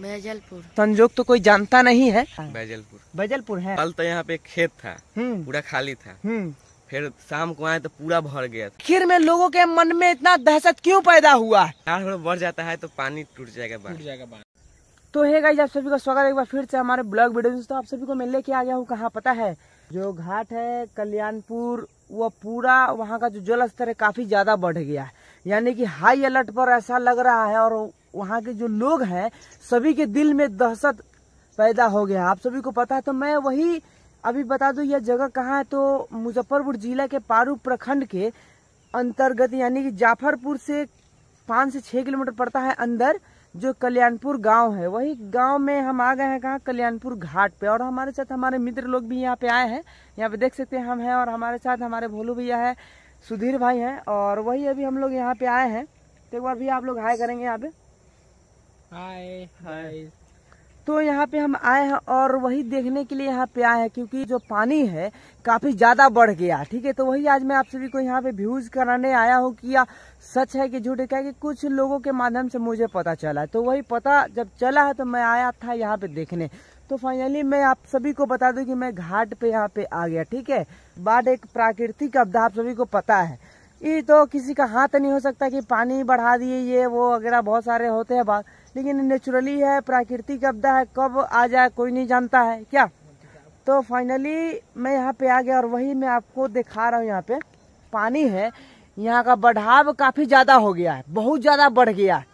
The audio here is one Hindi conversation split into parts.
बैजलपुर संजोग तो कोई जानता नहीं है बैजलपुर बैजलपुर है कल तो यहाँ पे खेत था हम्म। पूरा खाली था हम्म। फिर शाम को आए तो पूरा भर गया खीर में लोगों के मन में इतना दहशत क्यों पैदा हुआ है बढ़ जाता है तो पानी टूट जाएगा टूट जाएगा तो है गाइस आप सभी का स्वागत है एक बार फिर से हमारे ब्लॉग वीडियो में तो आप सभी को मैं लेके आ गया हूँ कहाँ पता है जो घाट है कल्याणपुर वो पूरा वहाँ का जो जल स्तर है काफी ज्यादा बढ़ गया है यानी कि हाई अलर्ट पर ऐसा लग रहा है और वहाँ के जो लोग हैं सभी के दिल में दहशत पैदा हो गया आप सभी को पता है तो मैं वही अभी बता दूं यह जगह कहाँ है तो मुजफ्फरपुर जिला के पारू प्रखंड के अंतर्गत यानी कि जाफरपुर से पाँच से छः किलोमीटर पड़ता है अंदर जो कल्याणपुर गांव है वही गांव में हम आ गए हैं कहाँ कल्याणपुर घाट पे और हमारे साथ हमारे मित्र लोग भी यहाँ पे आए हैं यहाँ पे देख सकते हैं हम हैं और हमारे साथ हमारे भोलू भैया है सुधीर भाई हैं और वही अभी हम लोग यहाँ पे आए हैं तो एक बार भी आप लोग हाई करेंगे यहाँ पे तो यहाँ पे हम आए हैं और वही देखने के लिए यहाँ पे आए हैं क्योंकि जो पानी है काफी ज्यादा बढ़ गया ठीक है तो वही आज मैं आप सभी को यहाँ पे व्यूज कराने आया हूँ कि या सच है कि झूठ है क्या कि कुछ लोगों के माध्यम से मुझे पता चला है तो वही पता जब चला है तो मैं आया था यहाँ पे देखने तो फाइनली मैं आप सभी को बता दू की मैं घाट पे यहाँ पे आ गया ठीक है बाढ़ एक प्राकृतिक आपदा आप सभी को पता है ये तो किसी का हाथ नहीं हो सकता की पानी बढ़ा दिए ये वो वगैरह बहुत सारे होते हैं लेकिन नेचुरली है प्राकृतिक आपदा है कब आ जाए कोई नहीं जानता है क्या तो फाइनली मैं यहाँ पे आ गया और वही मैं आपको दिखा रहा हूँ यहाँ पे पानी है यहाँ का बढ़ाव काफ़ी ज़्यादा हो गया है बहुत ज़्यादा बढ़ गया है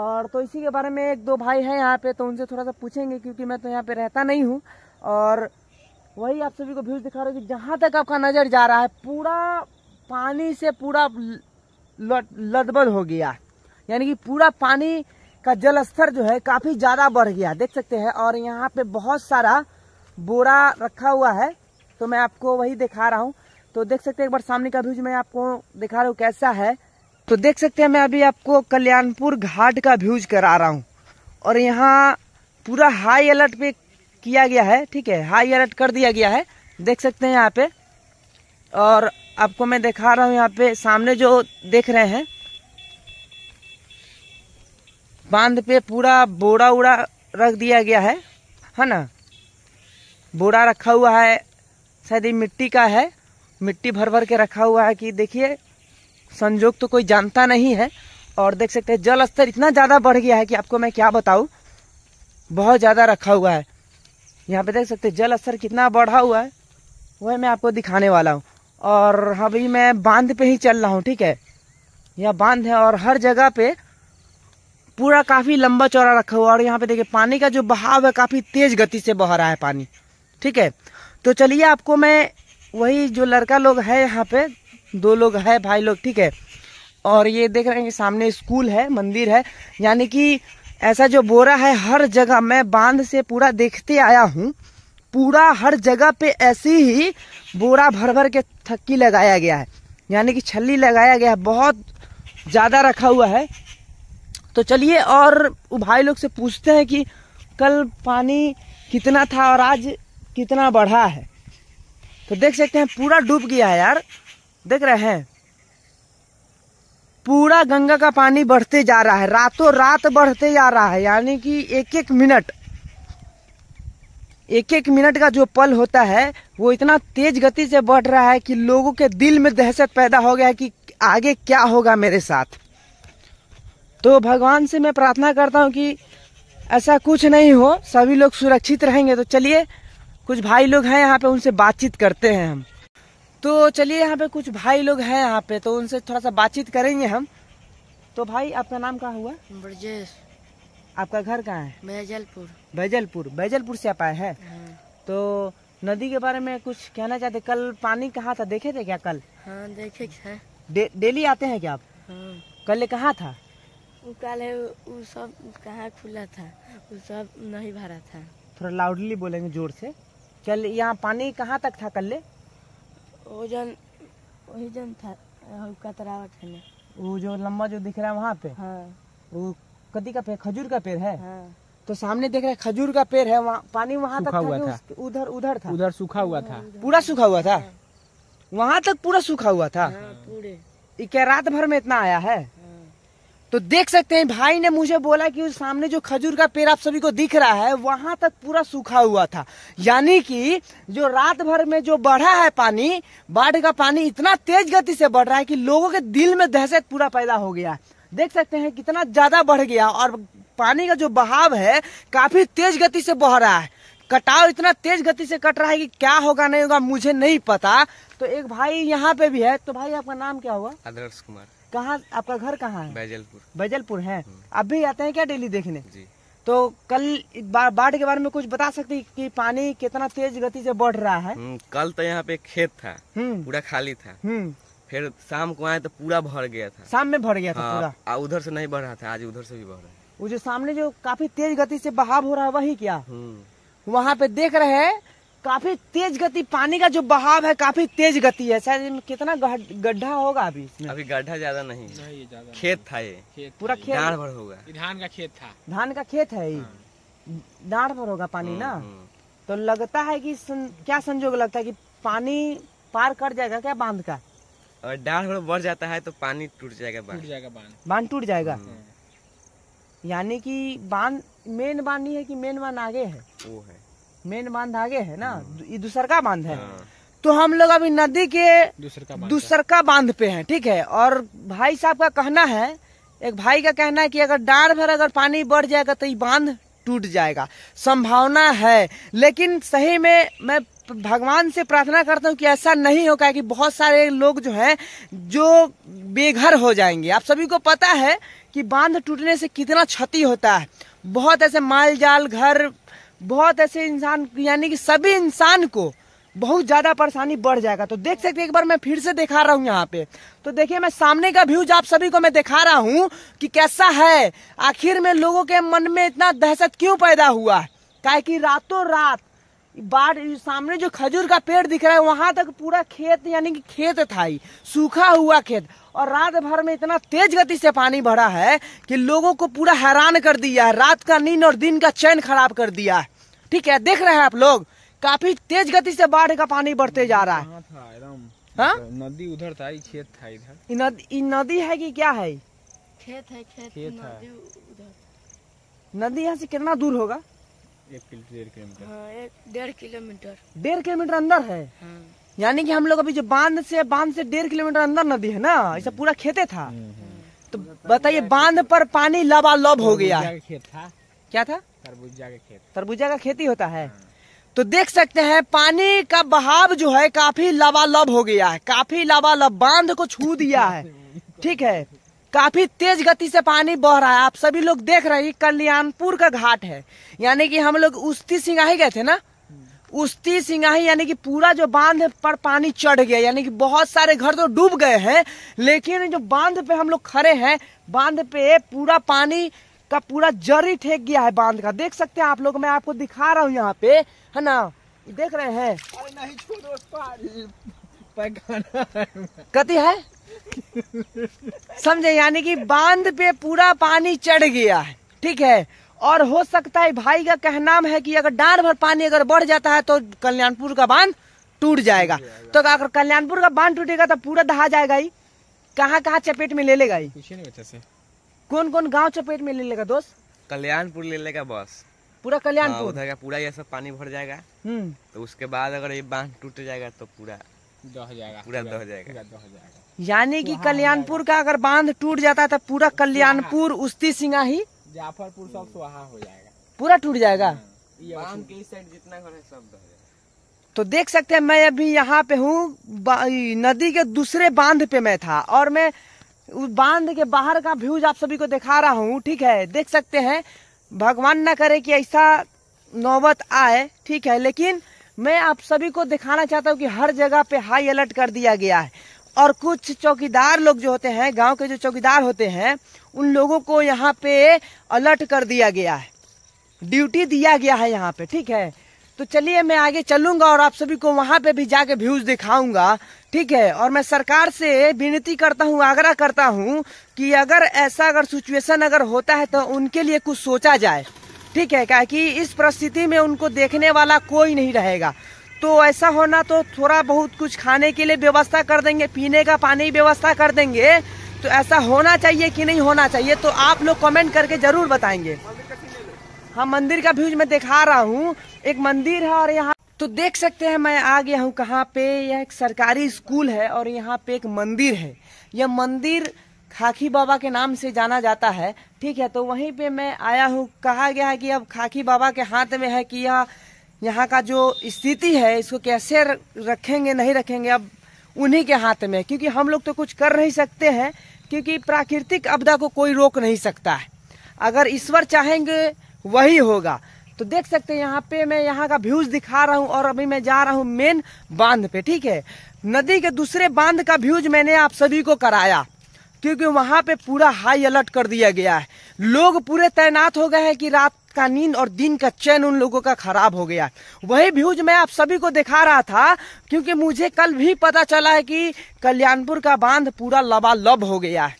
और तो इसी के बारे में एक दो भाई हैं यहाँ पे तो उनसे थोड़ा सा पूछेंगे क्योंकि मैं तो यहाँ पे रहता नहीं हूँ और वही आप सभी को व्यूज दिखा रहा हूँ कि जहाँ तक आपका नज़र जा रहा है पूरा पानी से पूरा लदबद हो गया यानी कि पूरा पानी का जल स्तर जो है काफी ज्यादा बढ़ गया देख सकते हैं और यहाँ पे बहुत सारा बोरा रखा हुआ है तो मैं आपको वही दिखा रहा हूँ तो देख सकते हैं एक बार सामने का व्यूज मैं आपको दिखा रहा हूँ कैसा है तो देख सकते हैं मैं अभी आपको कल्याणपुर घाट का व्यूज करा रहा हूँ और यहाँ पूरा हाई अलर्ट पे किया गया है ठीक है हाई अलर्ट कर दिया गया है देख सकते हैं यहाँ पे और आपको मैं दिखा रहा हूँ यहाँ पे सामने जो देख रहे हैं बांध पे पूरा बोरा उड़ा रख दिया गया है है ना बोरा रखा हुआ है शायद ये मिट्टी का है मिट्टी भर भर के रखा हुआ है कि देखिए संजोग तो कोई जानता नहीं है और देख सकते हैं जल स्तर इतना ज़्यादा बढ़ गया है कि आपको मैं क्या बताऊँ बहुत ज़्यादा रखा हुआ है यहाँ पे देख सकते हैं जल स्तर कितना बढ़ा हुआ है वह मैं आपको दिखाने वाला हूँ और अभी हाँ मैं बांध पे ही चल रहा हूँ ठीक है यह बांध है और हर जगह पे पूरा काफ़ी लंबा चौड़ा रखा हुआ और यहाँ पे देखिए पानी का जो बहाव है काफ़ी तेज़ गति से बह रहा है पानी ठीक है तो चलिए आपको मैं वही जो लड़का लोग है यहाँ पे दो लोग है भाई लोग ठीक है और ये देख रहे हैं कि सामने स्कूल है मंदिर है यानी कि ऐसा जो बोरा है हर जगह मैं बांध से पूरा देखते आया हूँ पूरा हर जगह पे ऐसी ही बोरा भर भर के थक्की लगाया गया है यानी कि छली लगाया गया है बहुत ज़्यादा रखा हुआ है तो चलिए और भाई लोग से पूछते हैं कि कल पानी कितना था और आज कितना बढ़ा है तो देख सकते हैं पूरा डूब गया है यार देख रहे हैं पूरा गंगा का पानी बढ़ते जा रहा है रातों रात बढ़ते जा रहा है यानी कि एक एक मिनट एक एक मिनट का जो पल होता है वो इतना तेज गति से बढ़ रहा है कि लोगों के दिल में दहशत पैदा हो गया है कि आगे क्या होगा मेरे साथ तो भगवान से मैं प्रार्थना करता हूँ कि ऐसा कुछ नहीं हो सभी लोग सुरक्षित रहेंगे तो चलिए कुछ भाई लोग हैं यहाँ पे उनसे बातचीत करते हैं हम तो चलिए यहाँ पे कुछ भाई लोग हैं यहाँ पे तो उनसे थोड़ा सा बातचीत करेंगे हम तो भाई आपका नाम कहाँ हुआ ब्रजेश आपका घर कहाँ है बैजलपुर बैजलपुर बैजलपुर से आप आए हैं हाँ। तो नदी के बारे में कुछ कहना चाहते कल पानी कहाँ था देखे थे क्या कल हाँ देखे डेली दे, डेली आते हैं क्या आप हाँ। कल कहाँ था पहले वो सब कहाँ खुला था वो सब नहीं भरा था थोड़ा लाउडली बोलेंगे जोर से चल यहाँ पानी कहाँ तक था कल वो जन वही जन था कतरावट है वो जो लंबा जो दिख रहा है वहाँ पे हाँ। वो कदी का पेड़ खजूर का पेड़ है हाँ। तो सामने देख रहे खजूर का पेड़ है वहाँ पानी वहाँ तक हुआ था उधर उधर था उधर सूखा हुआ था हाँ, पूरा सूखा हुआ था हाँ। वहाँ तक पूरा सूखा हुआ था हाँ, पूरे क्या रात भर में इतना आया है तो देख सकते हैं भाई ने मुझे बोला कि उस सामने जो खजूर का पेड़ आप सभी को दिख रहा है वहां तक पूरा सूखा हुआ था यानी कि जो रात भर में जो बढ़ा है पानी बाढ़ का पानी इतना तेज गति से बढ़ रहा है कि लोगों के दिल में दहशत पूरा पैदा हो गया देख सकते हैं कितना ज्यादा बढ़ गया और पानी का जो बहाव है काफी तेज गति से बह रहा है कटाव इतना तेज गति से कट रहा है कि क्या होगा नहीं होगा मुझे नहीं पता तो एक भाई यहाँ पे भी है तो भाई आपका नाम क्या हुआ आदर्श कुमार कहाँ आपका घर कहाँ है बैजलपुर बैजलपुर है हम्म। आप भी आते हैं क्या डेली देखने जी तो कल बाढ़ के बारे में कुछ बता सकते हैं कि पानी कितना तेज गति से बढ़ रहा है हम्म, कल तो यहाँ पे खेत था हम्म। पूरा खाली था फिर शाम को आए तो पूरा भर गया था शाम में भर गया था हाँ, पूरा उधर से नहीं बढ़ रहा था आज उधर से भी बढ़ रहा है वो जो सामने जो काफी तेज गति से बहाव हो रहा है वही क्या वहाँ पे देख रहे हैं काफी तेज गति पानी का जो बहाव है काफी तेज गति है शायद कितना गड्ढा होगा अभी इसमें अभी गड्ढा ज्यादा नहीं, नहीं ज्यादा खेत था ये पूरा खेत होगा धान का खेत था धान का खेत है ये हाँ। डाढ़ भर होगा पानी ना हम्म, हम्म। तो लगता है कि क्या संजोग लगता है कि पानी पार कर जाएगा क्या बांध का और डाढ़ भर बढ़ जाता है तो पानी टूट जाएगा टूट जाएगा बांध बांध टूट जाएगा हाँ। यानी कि बांध मेन बांध नहीं है कि मेन बांध आगे है वो है मेन बांध आगे है ना हाँ। ये दूसर का बांध है हाँ। तो हम लोग अभी नदी के का बांध पे हैं ठीक है और भाई साहब का कहना है एक भाई का कहना है कि अगर डांड भर अगर पानी बढ़ जाएगा तो ये बांध टूट जाएगा संभावना है लेकिन सही में मैं भगवान से प्रार्थना करता हूँ कि ऐसा नहीं होगा कि बहुत सारे लोग जो हैं जो बेघर हो जाएंगे आप सभी को पता है कि बांध टूटने से कितना क्षति होता है बहुत ऐसे माल जाल घर बहुत ऐसे इंसान यानी कि सभी इंसान को बहुत ज़्यादा परेशानी बढ़ जाएगा तो देख सकते एक बार मैं फिर से दिखा रहा हूँ यहाँ पे तो देखिए मैं सामने का व्यूज आप सभी को मैं दिखा रहा हूँ कि कैसा है आखिर में लोगों के मन में इतना दहशत क्यों पैदा हुआ है क्या की रातों रात बाढ़ सामने जो खजूर का पेड़ दिख रहा है वहां तक पूरा खेत यानी कि खेत था ही सूखा हुआ खेत और रात भर में इतना तेज गति से पानी भरा है कि लोगों को पूरा हैरान कर दिया है रात का नींद और दिन का चैन खराब कर दिया है ठीक है देख रहे हैं आप लोग काफी तेज गति से बाढ़ का पानी बढ़ते जा रहा है हाँ, हाँ? तो नदी उधर था खेत था इधर नदी नदी है कि क्या है खेत है खेत, खेत है नदी यहाँ से कितना दूर होगा एक डेढ़ किलोमीटर हाँ, डेढ़ किलोमीटर डेढ़ किलोमीटर अंदर है हाँ। यानी कि हम लोग अभी जो बांध से बांध से डेढ़ किलोमीटर अंदर नदी है ना ऐसा हम्म। पूरा खेते था हम्म, हम्म। तो बताइए बांध पर पानी लबालब हो तो गया खेत था क्या था तरबूजा का खेत तरबूजा का खेती होता है तो देख सकते हैं पानी का बहाव जो है काफी लबालब हो गया है काफी लबालब बांध को छू दिया है ठीक है काफी तेज गति से पानी बह रहा है आप सभी लोग देख रहे हैं कल्याणपुर का घाट है यानी कि हम लोग उस्ती सिंगाही गए थे ना उस्ती सिंगाही यानी कि पूरा जो बांध पर पानी चढ़ गया यानी कि बहुत सारे घर तो डूब गए हैं लेकिन जो बांध पे हम लोग खड़े हैं बांध पे पूरा पानी का पूरा जड़ ही ठेक गया है बांध का देख सकते हैं आप लोग मैं आपको दिखा रहा हूँ यहाँ पे है ना देख रहे हैं कति है समझे यानी कि बांध पे पूरा पानी चढ़ गया है ठीक है और हो सकता है भाई का कहना है कि अगर डार भर पानी अगर बढ़ जाता है तो कल्याणपुर का बांध टूट जाएगा तो अगर कल्याणपुर का बांध टूटेगा तो पूरा दहा जाएगा ही कहाँ कहाँ चपेट में ले लेगा ही कौन कौन गांव चपेट में ले लेगा दोस्त कल्याणपुर ले लेगा बस पूरा कल्याणपुर हाँ, का पूरा ये सब पानी भर जाएगा हम्म। तो उसके बाद अगर ये बांध टूट जाएगा तो पूरा दह जाएगा पूरा दह जाएगा यानी कि तो हाँ, कल्याणपुर का अगर बांध टूट जाता है तो, तो पूरा कल्याणपुर उस्ती ही जाफरपुर सब वहाँ हो जाएगा पूरा टूट जाएगा हाँ, जितना घर है सब तो देख सकते हैं मैं अभी यहाँ पे हूँ नदी के दूसरे बांध पे मैं था और मैं बांध के बाहर का व्यूज आप सभी को दिखा रहा हूँ ठीक है देख सकते हैं भगवान ना करे कि ऐसा नौबत आए ठीक है लेकिन मैं आप सभी को दिखाना चाहता हूँ कि हर जगह पे हाई अलर्ट कर दिया गया है और कुछ चौकीदार लोग जो होते हैं गांव के जो चौकीदार होते हैं उन लोगों को यहाँ पे अलर्ट कर दिया गया है ड्यूटी दिया गया है यहाँ पे ठीक है तो चलिए मैं आगे चलूंगा और आप सभी को वहाँ पे भी जाके व्यूज दिखाऊंगा ठीक है और मैं सरकार से विनती करता हूँ आग्रह करता हूँ कि अगर ऐसा अगर सिचुएशन अगर होता है तो उनके लिए कुछ सोचा जाए ठीक है क्या कि इस परिस्थिति में उनको देखने वाला कोई नहीं रहेगा तो ऐसा होना तो थोड़ा बहुत कुछ खाने के लिए व्यवस्था कर देंगे पीने का पानी व्यवस्था कर देंगे तो ऐसा होना चाहिए कि नहीं होना चाहिए तो आप लोग कमेंट करके ज़रूर बताएंगे हाँ मंदिर का व्यूज मैं दिखा रहा हूँ एक मंदिर है और यहाँ तो देख सकते हैं मैं आ गया हूँ कहाँ पे यह एक सरकारी स्कूल है और यहाँ पे एक मंदिर है यह मंदिर खाकी बाबा के नाम से जाना जाता है ठीक है तो वहीं पे मैं आया हूँ कहा गया है कि अब खाकी बाबा के हाथ में है कि यह यहाँ का जो स्थिति है इसको कैसे रखेंगे नहीं रखेंगे अब उन्हीं के हाथ में क्योंकि हम लोग तो कुछ कर नहीं सकते हैं क्योंकि प्राकृतिक आपदा को कोई रोक नहीं सकता है अगर ईश्वर चाहेंगे वही होगा तो देख सकते हैं यहाँ पे मैं यहाँ का व्यूज दिखा रहा हूँ और अभी मैं जा रहा हूँ मेन बांध पे ठीक है नदी के दूसरे बांध का व्यूज मैंने आप सभी को कराया क्योंकि वहाँ पे पूरा हाई अलर्ट कर दिया गया है लोग पूरे तैनात हो गए हैं कि रात का नींद और दिन का चैन उन लोगों का खराब हो गया वही व्यूज मैं आप सभी को दिखा रहा था क्योंकि मुझे कल भी पता चला है कि कल्याणपुर का बांध पूरा लबालब हो गया है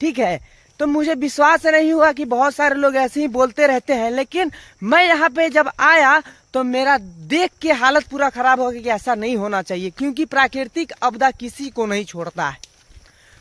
ठीक है तो मुझे विश्वास नहीं हुआ कि बहुत सारे लोग ऐसे ही बोलते रहते हैं लेकिन मैं यहाँ पे जब आया तो मेरा देख के हालत पूरा खराब हो गया कि ऐसा नहीं होना चाहिए क्योंकि प्राकृतिक आपदा किसी को नहीं छोड़ता है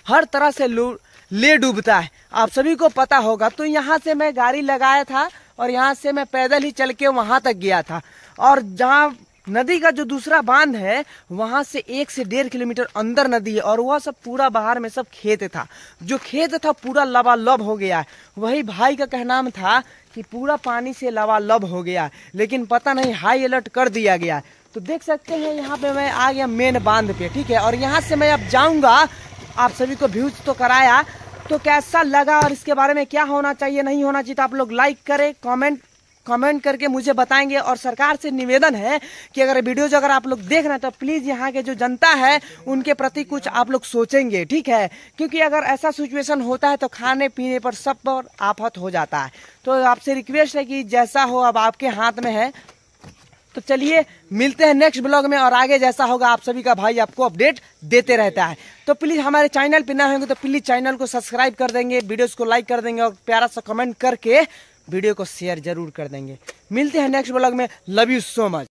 हर तरह से ले डूबता है आप सभी को पता होगा तो यहाँ से मैं गाड़ी लगाया था और यहाँ से मैं पैदल ही चल के वहाँ तक गया था और जहाँ नदी का जो दूसरा बांध है वहाँ से एक से डेढ़ किलोमीटर अंदर नदी है और वह सब पूरा बाहर में सब खेत था जो खेत था पूरा लबालब हो गया है वही भाई का कहना था कि पूरा पानी से लबालब हो गया लेकिन पता नहीं हाई अलर्ट कर दिया गया तो देख सकते हैं यहाँ पे मैं आ गया मेन बांध पे ठीक है और यहाँ से मैं अब जाऊँगा आप सभी को व्यूज तो कराया तो कैसा लगा और इसके बारे में क्या होना चाहिए नहीं होना चाहिए तो आप लोग लाइक करें कमेंट कमेंट करके मुझे बताएंगे और सरकार से निवेदन है कि अगर जो अगर आप लोग देख रहे हैं तो प्लीज़ यहाँ के जो जनता है उनके प्रति कुछ आप लोग सोचेंगे ठीक है क्योंकि अगर ऐसा सिचुएशन होता है तो खाने पीने पर सब पर आफत हो जाता है तो आपसे रिक्वेस्ट है कि जैसा हो अब आपके हाथ में है तो चलिए मिलते हैं नेक्स्ट ब्लॉग में और आगे जैसा होगा आप सभी का भाई आपको अपडेट देते रहता है तो प्लीज़ हमारे चैनल पर ना होंगे तो प्लीज़ चैनल को सब्सक्राइब कर देंगे वीडियोज़ को लाइक कर देंगे और प्यारा सा कमेंट करके वीडियो को शेयर जरूर कर देंगे मिलते हैं नेक्स्ट ब्लॉग में लव यू सो मच